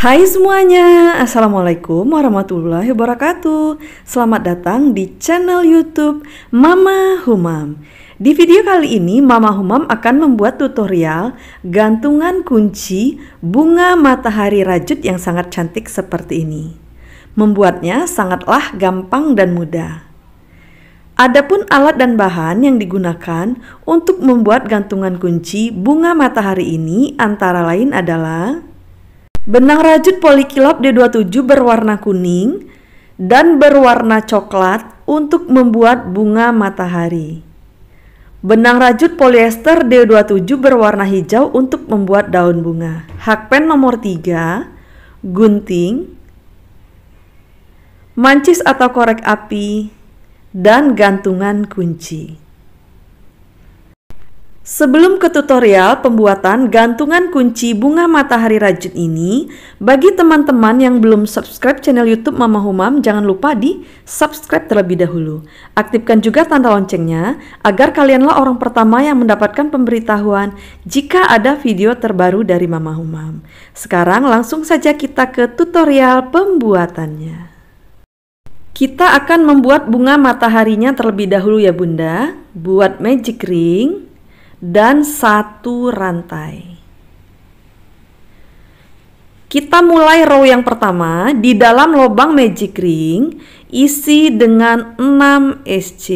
Hai semuanya, Assalamualaikum warahmatullahi wabarakatuh Selamat datang di channel youtube Mama Humam Di video kali ini Mama Humam akan membuat tutorial Gantungan kunci bunga matahari rajut yang sangat cantik seperti ini Membuatnya sangatlah gampang dan mudah Adapun alat dan bahan yang digunakan untuk membuat gantungan kunci bunga matahari ini antara lain adalah Benang rajut polikilop D27 berwarna kuning dan berwarna coklat untuk membuat bunga matahari. Benang rajut polyester D27 berwarna hijau untuk membuat daun bunga. Hakpen nomor 3, gunting, mancis atau korek api, dan gantungan kunci. Sebelum ke tutorial pembuatan gantungan kunci bunga matahari rajut ini, bagi teman-teman yang belum subscribe channel YouTube Mama Humam, jangan lupa di subscribe terlebih dahulu. Aktifkan juga tanda loncengnya agar kalianlah orang pertama yang mendapatkan pemberitahuan jika ada video terbaru dari Mama Humam. Sekarang langsung saja kita ke tutorial pembuatannya. Kita akan membuat bunga mataharinya terlebih dahulu ya bunda Buat magic ring dan satu rantai. Kita mulai row yang pertama di dalam lubang magic ring isi dengan 6 SC.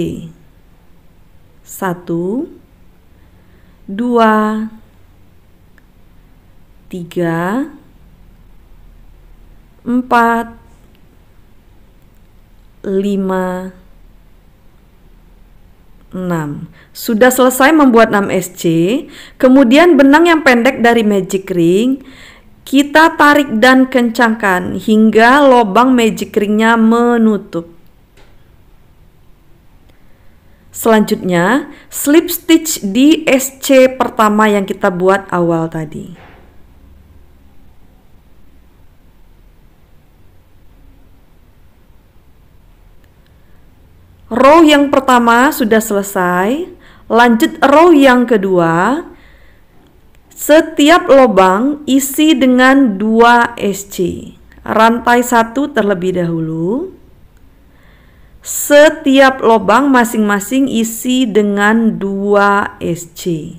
1 2 3 4 5 6 6. Sudah selesai membuat 6 SC, kemudian benang yang pendek dari magic ring kita tarik dan kencangkan hingga lubang magic ringnya menutup. Selanjutnya, slip stitch di SC pertama yang kita buat awal tadi. row yang pertama sudah selesai, lanjut row yang kedua. Setiap lubang isi dengan 2 SC. Rantai satu terlebih dahulu. Setiap lubang masing-masing isi dengan 2 SC.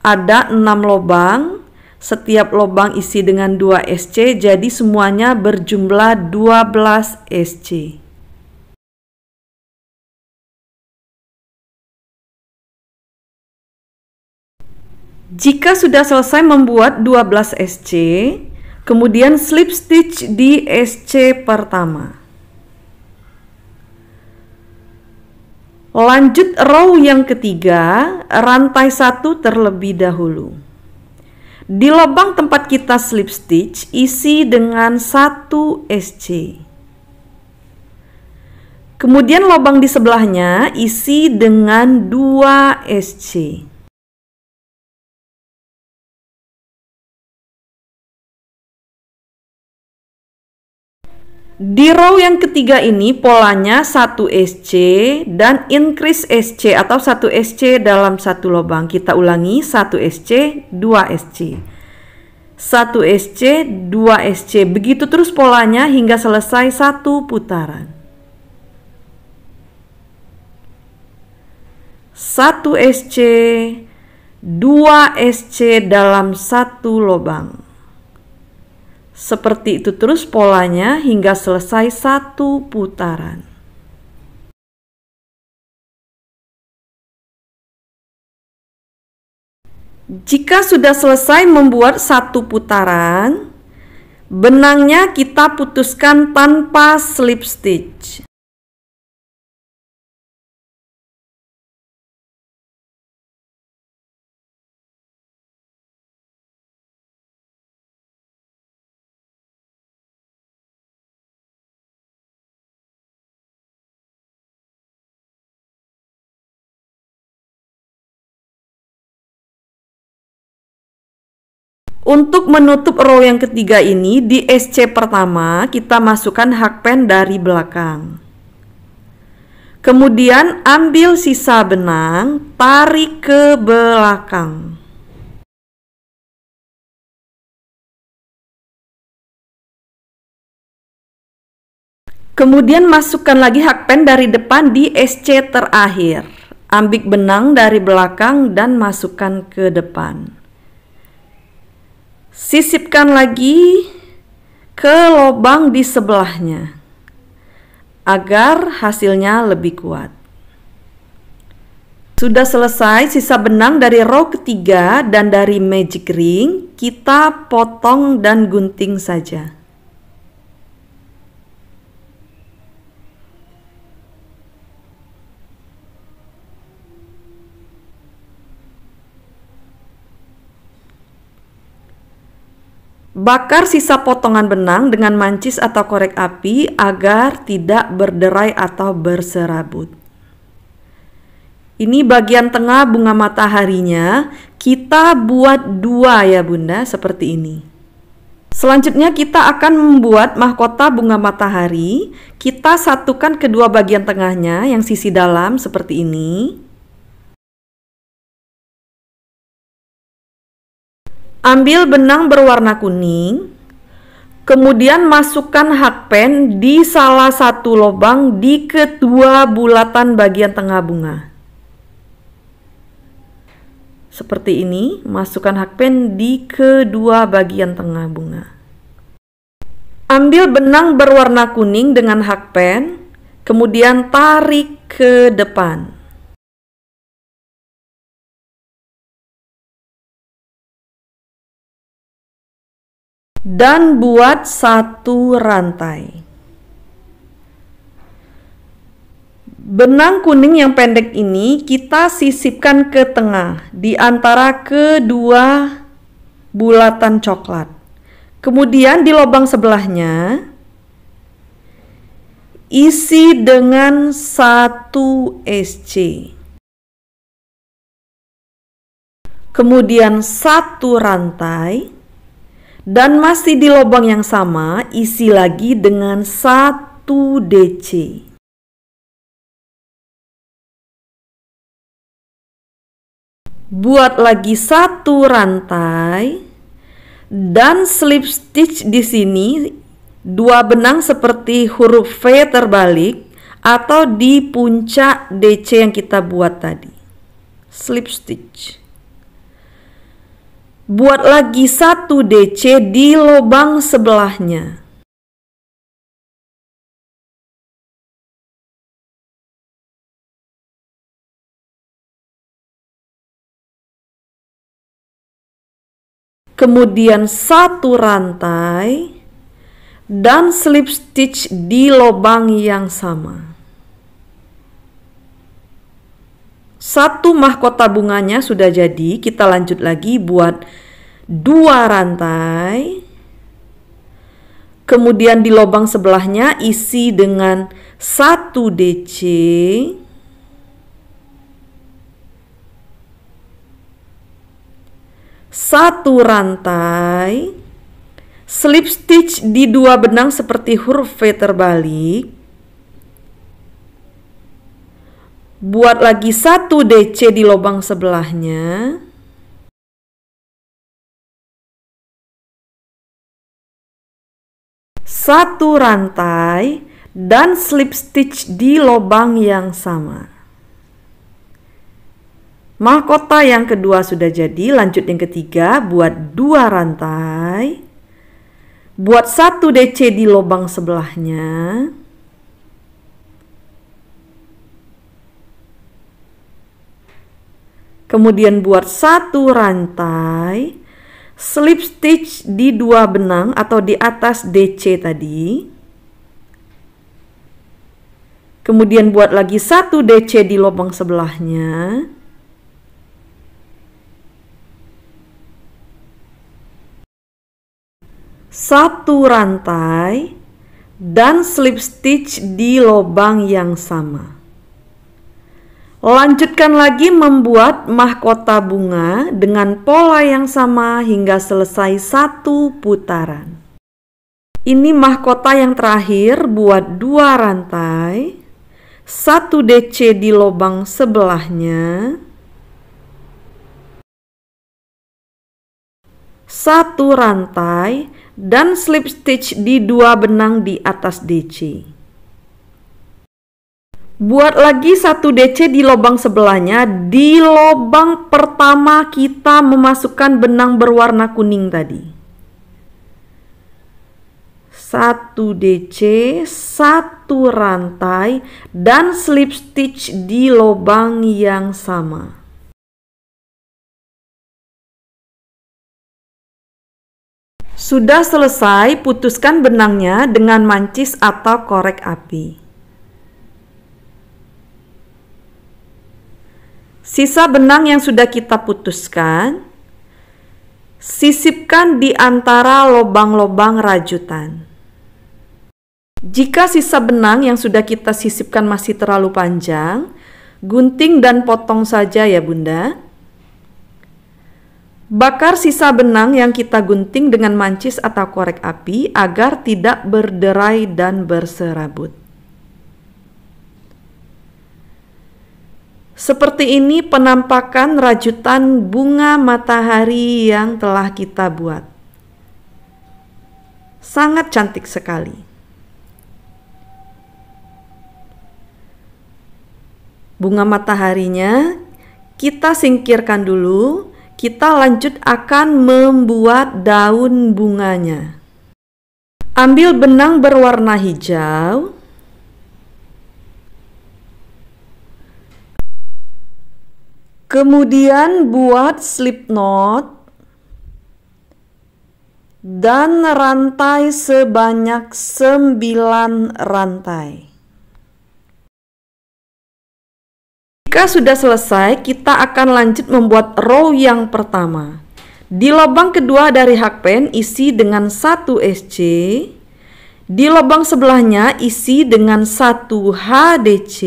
Ada 6 lubang, setiap lubang isi dengan 2 SC, jadi semuanya berjumlah 12 SC. Jika sudah selesai membuat 12 SC, kemudian slip stitch di SC pertama. Lanjut row yang ketiga, rantai satu terlebih dahulu. Di lubang tempat kita slip stitch, isi dengan 1 SC. Kemudian lubang di sebelahnya isi dengan 2 SC. Di row yang ketiga ini polanya 1 SC dan increase SC atau 1 SC dalam satu lubang. Kita ulangi 1 SC, 2 SC. 1 SC, 2 SC. Begitu terus polanya hingga selesai satu putaran. 1 SC, 2 SC dalam satu lubang. Seperti itu terus polanya hingga selesai satu putaran. Jika sudah selesai membuat satu putaran, benangnya kita putuskan tanpa slip stitch. Untuk menutup row yang ketiga ini, di SC pertama kita masukkan hakpen dari belakang. Kemudian ambil sisa benang, tarik ke belakang. Kemudian masukkan lagi hakpen dari depan di SC terakhir. Ambil benang dari belakang dan masukkan ke depan. Sisipkan lagi ke lubang di sebelahnya agar hasilnya lebih kuat. Sudah selesai sisa benang dari row ketiga dan dari magic ring, kita potong dan gunting saja. Bakar sisa potongan benang dengan mancis atau korek api agar tidak berderai atau berserabut. Ini bagian tengah bunga mataharinya, kita buat dua ya bunda, seperti ini. Selanjutnya kita akan membuat mahkota bunga matahari, kita satukan kedua bagian tengahnya yang sisi dalam seperti ini. Ambil benang berwarna kuning, kemudian masukkan hakpen di salah satu lubang di kedua bulatan bagian tengah bunga. Seperti ini, masukkan hakpen di kedua bagian tengah bunga. Ambil benang berwarna kuning dengan hakpen, kemudian tarik ke depan. dan buat satu rantai. Benang kuning yang pendek ini kita sisipkan ke tengah di antara kedua bulatan coklat. Kemudian di lubang sebelahnya isi dengan satu SC. Kemudian satu rantai dan masih di lubang yang sama, isi lagi dengan 1 DC. Buat lagi satu rantai dan slip stitch di sini dua benang seperti huruf V terbalik atau di puncak DC yang kita buat tadi. Slip stitch buat lagi satu DC di lubang sebelahnya. kemudian satu rantai dan slip stitch di lubang yang sama. Satu mahkota bunganya sudah jadi, kita lanjut lagi buat dua rantai. Kemudian di lubang sebelahnya isi dengan satu DC. Satu rantai, slip stitch di dua benang seperti huruf V terbalik buat lagi satu DC di lubang sebelahnya. Satu rantai dan slip stitch di lubang yang sama. Mahkota yang kedua sudah jadi, lanjut yang ketiga buat dua rantai. Buat satu DC di lubang sebelahnya. kemudian buat satu rantai slip stitch di dua benang atau di atas DC tadi kemudian buat lagi satu DC di lubang sebelahnya satu rantai dan slip stitch di lubang yang sama Lanjutkan lagi membuat mahkota bunga dengan pola yang sama hingga selesai satu putaran. Ini mahkota yang terakhir buat dua rantai, satu DC di lubang sebelahnya, satu rantai, dan slip stitch di dua benang di atas DC buat lagi satu DC di lubang sebelahnya. Di lubang pertama kita memasukkan benang berwarna kuning tadi. satu DC, satu rantai dan slip stitch di lubang yang sama. Sudah selesai, putuskan benangnya dengan mancis atau korek api. Sisa benang yang sudah kita putuskan, sisipkan di antara lobang-lobang rajutan. Jika sisa benang yang sudah kita sisipkan masih terlalu panjang, gunting dan potong saja ya bunda. Bakar sisa benang yang kita gunting dengan mancis atau korek api agar tidak berderai dan berserabut. Seperti ini penampakan rajutan bunga matahari yang telah kita buat. Sangat cantik sekali. Bunga mataharinya kita singkirkan dulu, kita lanjut akan membuat daun bunganya. Ambil benang berwarna hijau, Kemudian buat slip knot dan rantai sebanyak 9 rantai. Jika sudah selesai, kita akan lanjut membuat row yang pertama. Di lubang kedua dari hakpen isi dengan 1 SC. Di lubang sebelahnya isi dengan 1 HDC.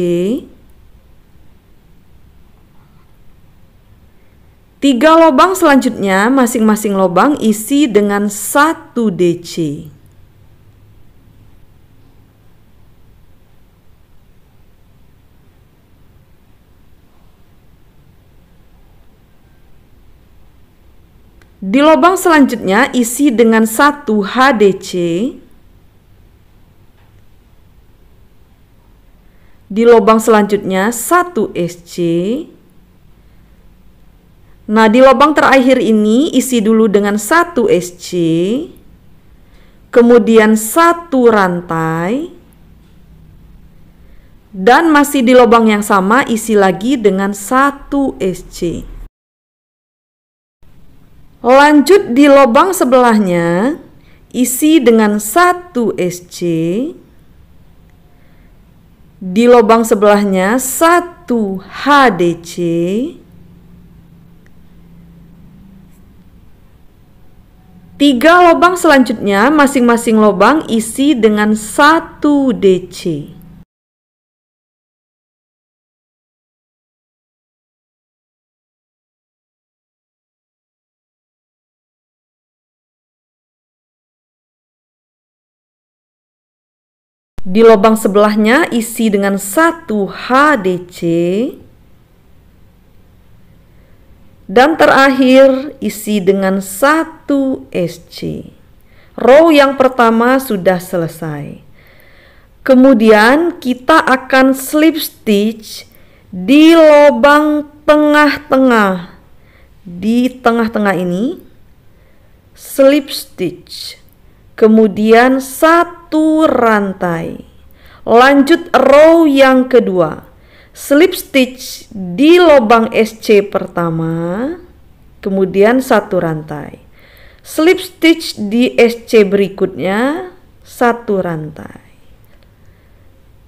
Tiga lubang selanjutnya, masing-masing lubang isi dengan satu DC. Di lubang selanjutnya isi dengan satu HDC. Di lubang selanjutnya satu SC. Nah, di lubang terakhir ini isi dulu dengan satu SC, kemudian satu rantai, dan masih di lubang yang sama isi lagi dengan satu SC. Lanjut di lubang sebelahnya, isi dengan satu SC. Di lubang sebelahnya satu HDC Tiga lobang selanjutnya, masing-masing lobang isi dengan 1 DC. Di lobang sebelahnya isi dengan 1 HDC. Dan terakhir isi dengan satu SC. Row yang pertama sudah selesai. Kemudian kita akan slip stitch di lubang tengah-tengah. Di tengah-tengah ini slip stitch. Kemudian satu rantai. Lanjut row yang kedua slip stitch di lubang SC pertama, kemudian satu rantai. Slip stitch di SC berikutnya, satu rantai.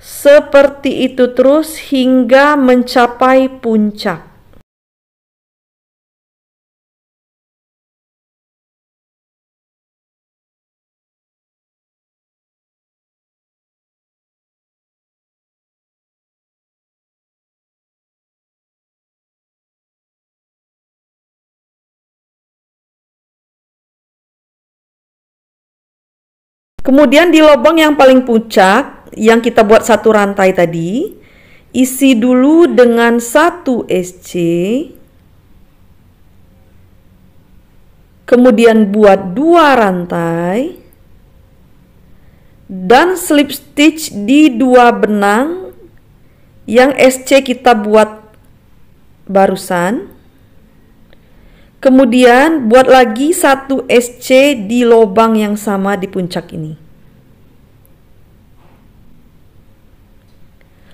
Seperti itu terus hingga mencapai puncak. Kemudian di lubang yang paling puncak yang kita buat satu rantai tadi, isi dulu dengan satu SC. Kemudian buat dua rantai dan slip stitch di dua benang yang SC kita buat barusan. Kemudian buat lagi satu SC di lubang yang sama di puncak ini.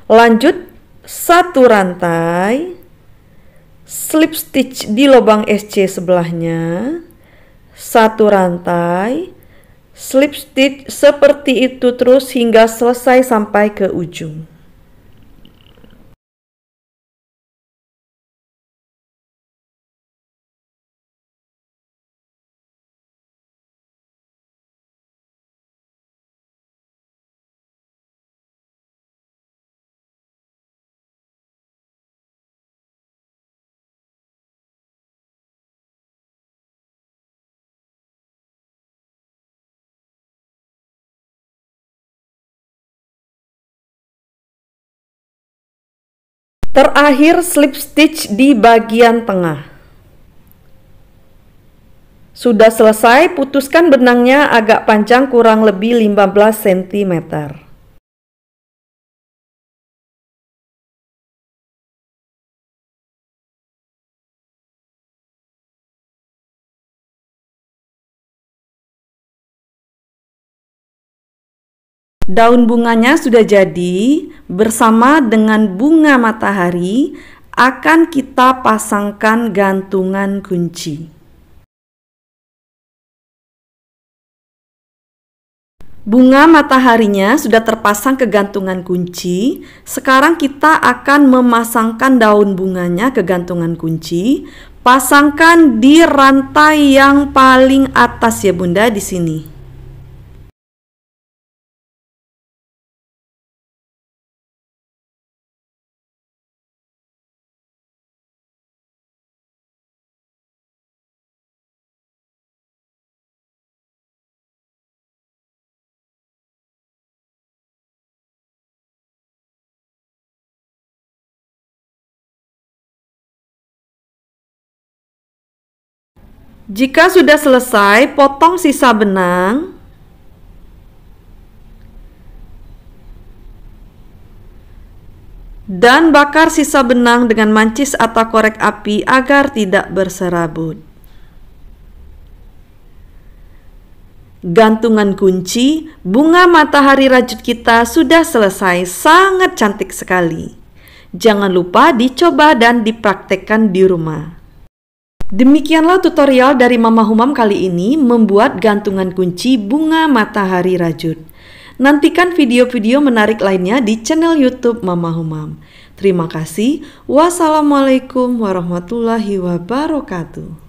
Lanjut satu rantai slip stitch di lubang SC sebelahnya. Satu rantai slip stitch seperti itu terus hingga selesai sampai ke ujung. Terakhir slip stitch di bagian tengah. Sudah selesai, putuskan benangnya agak panjang kurang lebih 15 cm. Daun bunganya sudah jadi, bersama dengan bunga matahari akan kita pasangkan gantungan kunci. Bunga mataharinya sudah terpasang ke gantungan kunci. Sekarang kita akan memasangkan daun bunganya ke gantungan kunci. Pasangkan di rantai yang paling atas ya Bunda di sini. Jika sudah selesai, potong sisa benang. Dan bakar sisa benang dengan mancis atau korek api agar tidak berserabut. Gantungan kunci bunga matahari rajut kita sudah selesai, sangat cantik sekali. Jangan lupa dicoba dan dipraktekkan di rumah. Demikianlah tutorial dari Mama Humam kali ini membuat gantungan kunci bunga matahari rajut. Nantikan video-video menarik lainnya di channel YouTube Mama Humam. Terima kasih. Wassalamualaikum warahmatullahi wabarakatuh.